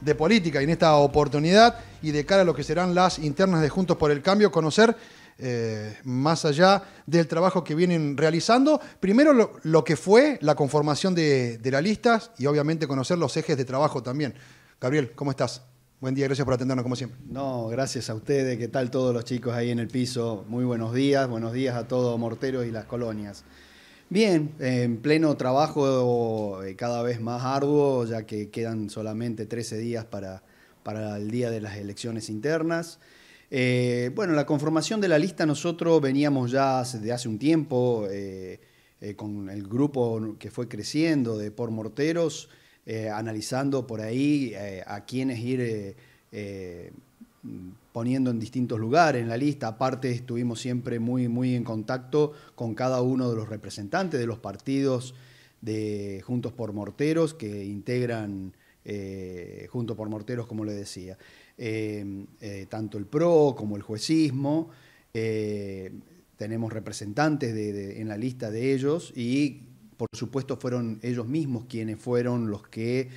de política y en esta oportunidad y de cara a lo que serán las internas de Juntos por el Cambio, conocer eh, más allá del trabajo que vienen realizando, primero lo, que fue la conformación de, de la lista y obviamente conocer los ejes de trabajo también. Gabriel, ¿cómo estás? Buen día, gracias por atendernos como siempre. No, gracias a ustedes, ¿qué tal todos los chicos ahí en el piso? Muy buenos días, buenos días a todos Morteros y las colonias. Bien, en pleno trabajo eh, cada vez más arduo, ya que quedan solamente 13 días para, para el día de las elecciones internas. Eh, bueno, la conformación de la lista nosotros veníamos ya desde hace un tiempo eh, con el grupo que fue creciendo de Por Morteros, analizando por ahí a quiénes ir poniendo en distintos lugares en la lista. Aparte, estuvimos siempre muy, muy en contacto con cada uno de los representantes de los partidos de Juntos por Morteros que integran eh, Juntos por Morteros, como le decía. Eh, eh, tanto el PRO como el juecismo. tenemos representantes en la lista de ellos y, por supuesto, fueron ellos mismos quienes fueron los que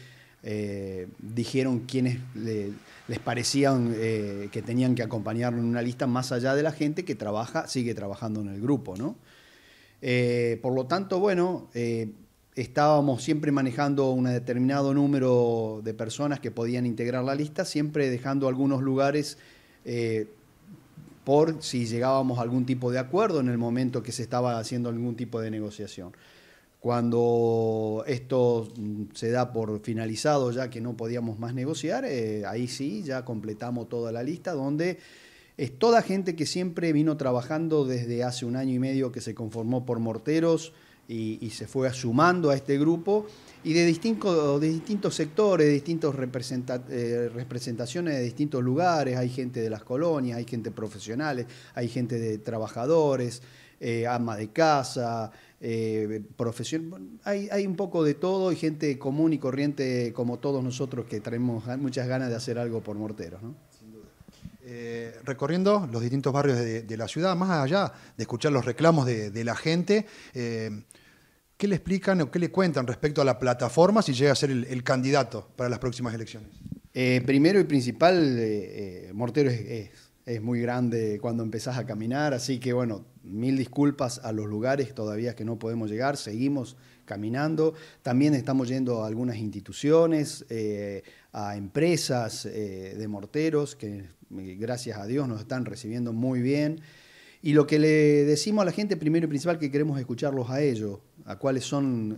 eh, dijeron quiénes les parecían eh, que tenían que acompañarlo en una lista más allá de la gente que trabaja, sigue trabajando en el grupo, eh, por lo tanto, bueno, estábamos siempre manejando un determinado número de personas que podían integrar la lista, siempre dejando algunos lugares por si llegábamos a algún tipo de acuerdo en el momento que se estaba haciendo algún tipo de negociación. Cuando esto mm, se da por finalizado, ya que no podíamos más negociar, eh, ahí sí, ya completamos toda la lista, donde es toda gente que siempre vino trabajando desde hace un año y medio que se conformó por Morteros y, se fue sumando a este grupo, y de, distintos sectores, de distintas eh, representaciones de distintos lugares, hay gente de las colonias, hay gente profesionales, hay gente de trabajadores, eh, ama de casa, eh, profesión. Hay, un poco de todo hay gente común y corriente como todos nosotros que tenemos muchas ganas de hacer algo por morteros. ¿no? Eh, recorriendo los distintos barrios de, la ciudad, más allá de escuchar los reclamos de, la gente, eh, ¿qué le explican o qué le cuentan respecto a la plataforma si llega a ser el, candidato para las próximas elecciones? primero y principal, Mortero es es muy grande cuando empezás a caminar, así que bueno, mil disculpas a los lugares todavía que no podemos llegar, seguimos caminando, también estamos yendo a algunas instituciones, eh, a empresas eh, de morteros que eh, gracias a Dios nos están recibiendo muy bien. Y lo que le decimos a la gente, primero y principal, que queremos escucharlos a ellos, a cuáles son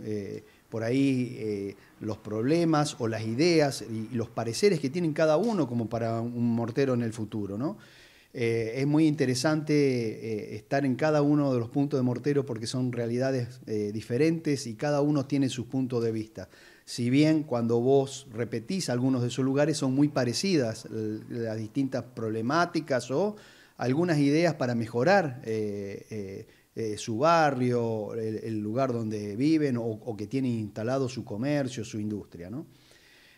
por ahí eh, los problemas o las ideas y, los pareceres que tienen cada uno como para un mortero en el futuro, ¿no? Eh, es muy interesante eh, estar en cada uno de los puntos de mortero porque son realidades diferentes y cada uno tiene sus puntos de vista. Si bien cuando vos repetís algunos de esos lugares son muy parecidas las distintas problemáticas o algunas ideas para mejorar eh, su barrio, el, lugar donde viven o, que tienen instalado su comercio, su industria.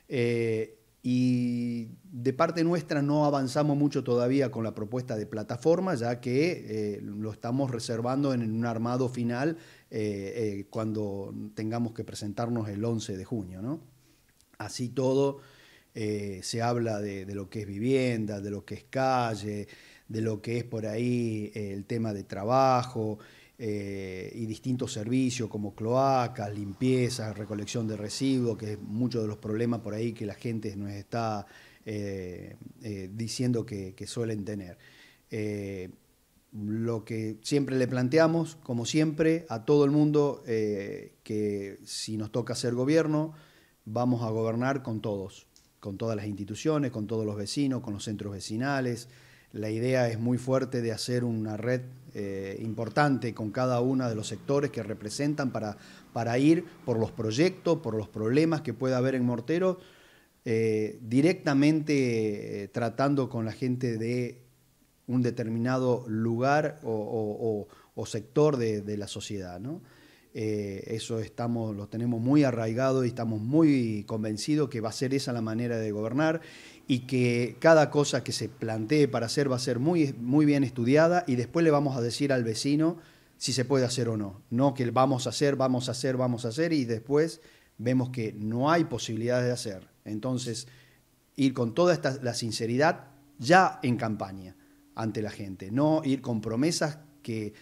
Eh, y de parte nuestra no avanzamos mucho todavía con la propuesta de plataforma, ya que eh, lo estamos reservando en un armado final cuando tengamos que presentarnos el 11 de junio. Así todo se habla de lo que es vivienda, de lo que es calle, de lo que es por ahí eh, el tema de trabajo eh, y distintos servicios como cloacas, limpieza, recolección de residuos, que es muchos de los problemas por ahí que la gente nos está eh, diciendo que, que, suelen tener. lo que siempre le planteamos, como siempre, a todo el mundo, que si nos toca ser gobierno, vamos a gobernar con todos, con todas las instituciones, con todos los vecinos, con los centros vecinales, la idea es muy fuerte de hacer una red eh, importante con cada uno de los sectores que representan para, ir por los proyectos, por los problemas que pueda haber en Mortero, eh, directamente eh, tratando con la gente de un determinado lugar o, sector de, la sociedad. Eh, eso estamos, lo tenemos muy arraigado y estamos muy convencidos que va a ser esa la manera de gobernar y que cada cosa que se plantee para hacer va a ser muy, muy bien estudiada y después le vamos a decir al vecino si se puede hacer o no. No que vamos a hacer, vamos a hacer, vamos a hacer y después vemos que no hay posibilidades de hacer. Entonces, ir con toda esta, la sinceridad ya en campaña ante la gente, no ir con promesas que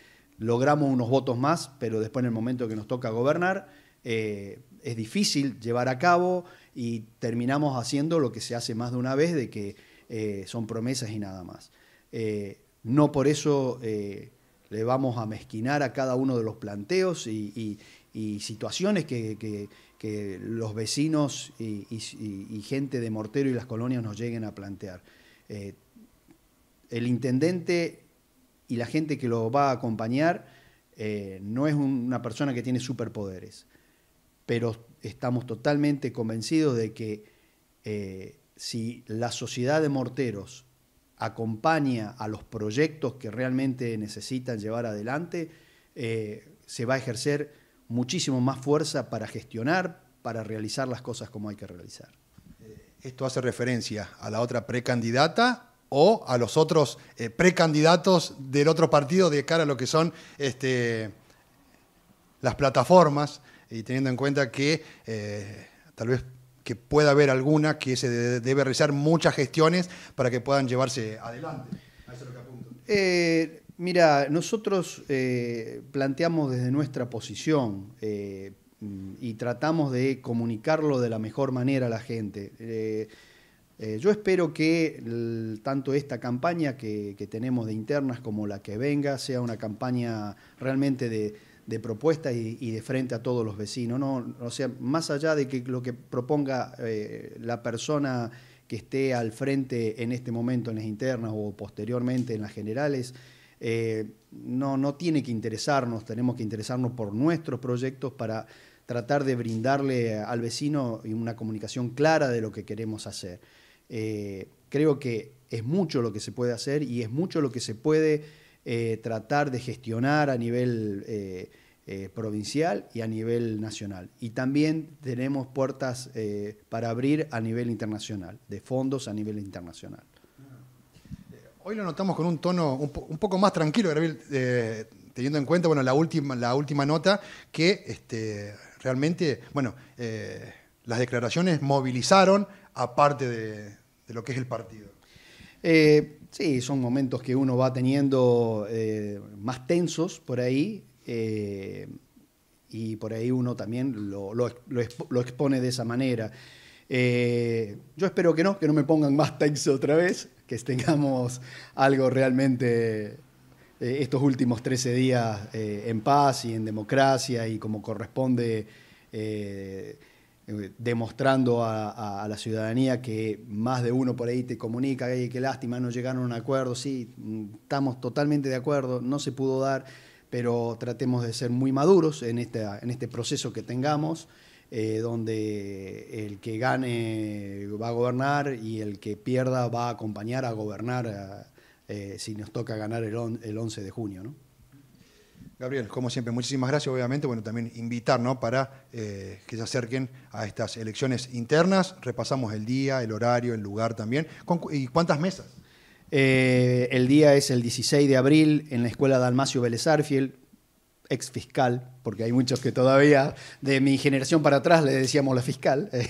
logramos unos votos más, pero después en el momento que nos toca gobernar, eh, es difícil llevar a cabo y terminamos haciendo lo que se hace más de una vez, de que eh, son promesas y nada más. Eh, no por eso le vamos a mezquinar a cada uno de los planteos y, situaciones que, los vecinos y, y, gente de Mortero y las colonias nos lleguen a plantear. el intendente y la gente que lo va a acompañar eh, no es una persona que tiene superpoderes. Pero estamos totalmente convencidos de que eh, si la sociedad de morteros acompaña a los proyectos que realmente necesitan llevar adelante, eh, se va a ejercer muchísimo más fuerza para gestionar, para realizar las cosas como hay que realizar. Esto hace referencia a la otra precandidata o a los otros eh, precandidatos del otro partido de cara a lo que son este, las plataformas y teniendo en cuenta que eh, tal vez que pueda haber alguna que se debe realizar muchas gestiones para que puedan llevarse adelante. Eh, mira, nosotros planteamos desde nuestra posición y tratamos de comunicarlo de la mejor manera a la gente eh, yo espero que tanto esta campaña que, tenemos de internas como la que venga sea una campaña realmente de, propuesta y, de frente a todos los vecinos. O sea, más allá de que lo que proponga eh, la persona que esté al frente en este momento en las internas o posteriormente en las generales, eh, no tiene que interesarnos, tenemos que interesarnos por nuestros proyectos para tratar de brindarle al vecino una comunicación clara de lo que queremos hacer. Eh, creo que es mucho lo que se puede hacer y es mucho lo que se puede eh, tratar de gestionar a nivel eh, provincial y a nivel nacional. Y también tenemos puertas para abrir a nivel internacional, de fondos a nivel internacional. Hoy lo notamos con un tono un, poco más tranquilo, Gabriel, teniendo en cuenta bueno, la, última, la última nota, que este, realmente, bueno, las declaraciones movilizaron aparte de, de lo que es el partido. Eh, sí, son momentos que uno va teniendo eh, más tensos por ahí eh, y por ahí uno también lo, lo expone de esa manera. yo espero que no, que no me pongan más tenso otra vez, que tengamos algo realmente estos últimos 13 días en paz y en democracia y como corresponde. Eh, demostrando a, la ciudadanía que más de uno por ahí te comunica, que qué lástima, no llegaron a un acuerdo, sí, mm, estamos totalmente de acuerdo, no se pudo dar, pero tratemos de ser muy maduros en, en este proceso que tengamos, eh, donde el que gane va a gobernar y el que pierda va a acompañar a gobernar eh, si nos toca ganar el, el 11 de junio. Gabriel, como siempre, muchísimas gracias, obviamente, bueno, también invitar, ¿no? Para eh, que se acerquen a estas elecciones internas, repasamos el día, el horario, el lugar también, ¿y cuántas mesas? Eh, el día es el 16 de abril en la escuela Dalmacio Vélez Arfiel, ex fiscal, porque hay muchos que todavía de mi generación para atrás le decíamos la fiscal.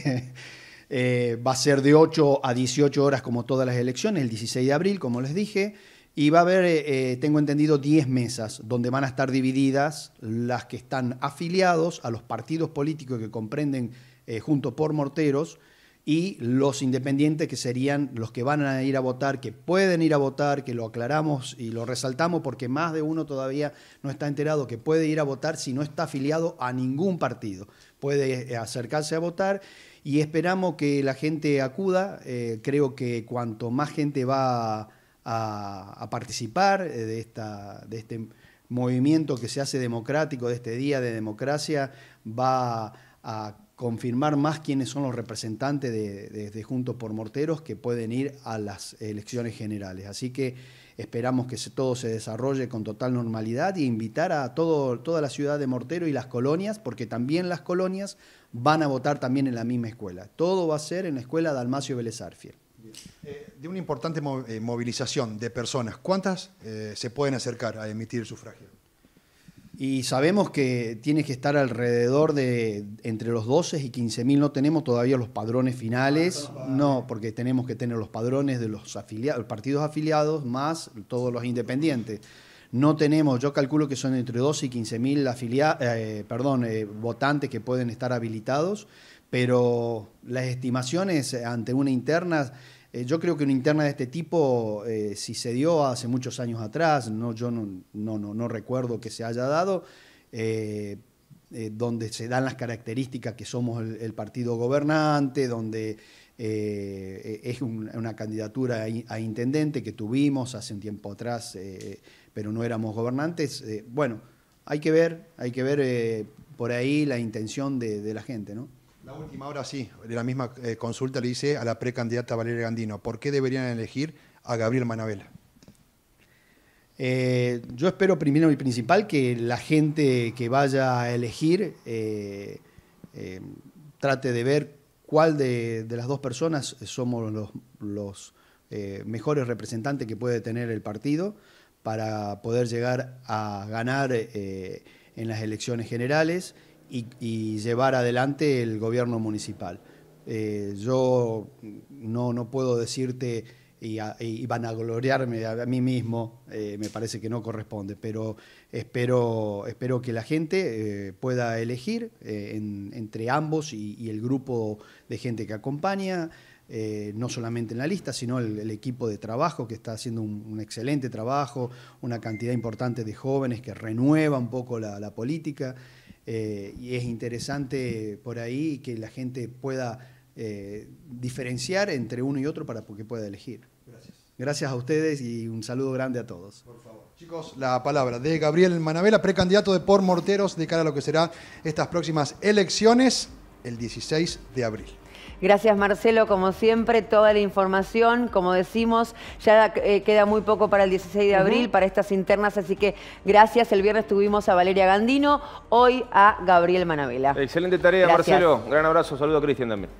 Eh, va a ser de 8 a 18 horas como todas las elecciones, el 16 de abril, como les dije. Y va a haber, eh, eh, tengo entendido, 10 mesas donde van a estar divididas las que están afiliados a los partidos políticos que comprenden eh, junto por Morteros y los independientes que serían los que van a ir a votar, que pueden ir a votar, que lo aclaramos y lo resaltamos porque más de uno todavía no está enterado que puede ir a votar si no está afiliado a ningún partido. Puede acercarse a votar y esperamos que la gente acuda. creo que cuanto más gente va a, participar eh, de, esta, de este movimiento que se hace democrático, de este día de democracia, va a confirmar más quiénes son los representantes de, Juntos por Morteros que pueden ir a las elecciones generales. Así que esperamos que todo se desarrolle con total normalidad y e invitar a todo, toda la ciudad de Mortero y las colonias, porque también las colonias van a votar también en la misma escuela. Todo va a ser en la escuela Dalmacio Vélez eh, de una importante eh, movilización de personas, ¿cuántas eh, se pueden acercar a emitir sufragio? Y sabemos que tiene que estar alrededor de entre los 12 y 15 mil. No tenemos todavía los padrones finales, ah, no, porque tenemos que tener los padrones de los afiliados, partidos afiliados más todos los independientes. No tenemos, yo calculo que son entre 12 y 15 mil perdón, votantes que pueden estar habilitados, pero las estimaciones ante una interna eh, yo creo que una interna de este tipo, eh, si se dio hace muchos años atrás, no, yo no, recuerdo que se haya dado, eh, donde se dan las características que somos el, partido gobernante, donde es una candidatura a, intendente que tuvimos hace un tiempo atrás, pero no éramos gobernantes. bueno, hay que ver, hay que ver por ahí la intención de, de la gente, ¿no? La última, ahora sí, de la misma eh, consulta le hice a la precandidata Valeria Gandino, ¿por qué deberían elegir a Gabriel Manabela? Eh, yo espero primero y principal que la gente que vaya a elegir eh, trate de ver cuál de, las dos personas somos los mejores representantes que puede tener el partido para poder llegar a ganar en las elecciones generales y, llevar adelante el gobierno municipal. Eh, yo no, puedo decirte y, a, y a, mí mismo, eh, me parece que no corresponde, pero espero, espero que la gente eh, pueda elegir entre ambos y, el grupo de gente que acompaña. no solamente en la lista, sino el, equipo de trabajo que está haciendo un, excelente trabajo, una cantidad importante de jóvenes que renueva un poco la política. Eh, y es interesante por ahí que la gente pueda eh, diferenciar entre uno y otro para que pueda elegir. Gracias. Gracias a ustedes y un saludo grande a todos. Por favor. Chicos, la palabra de Gabriel Manavela, precandidato de Por Morteros, de cara a lo que será estas próximas elecciones el 16 de abril. Gracias Marcelo, como siempre, toda la información, como decimos, ya eh, queda muy poco para el 16 de abril, para estas internas, así que gracias. El viernes tuvimos a Valeria Gandino, hoy a Gabriel Manabela. Excelente tarea Marcelo, gran abrazo, saludo a Cristian también.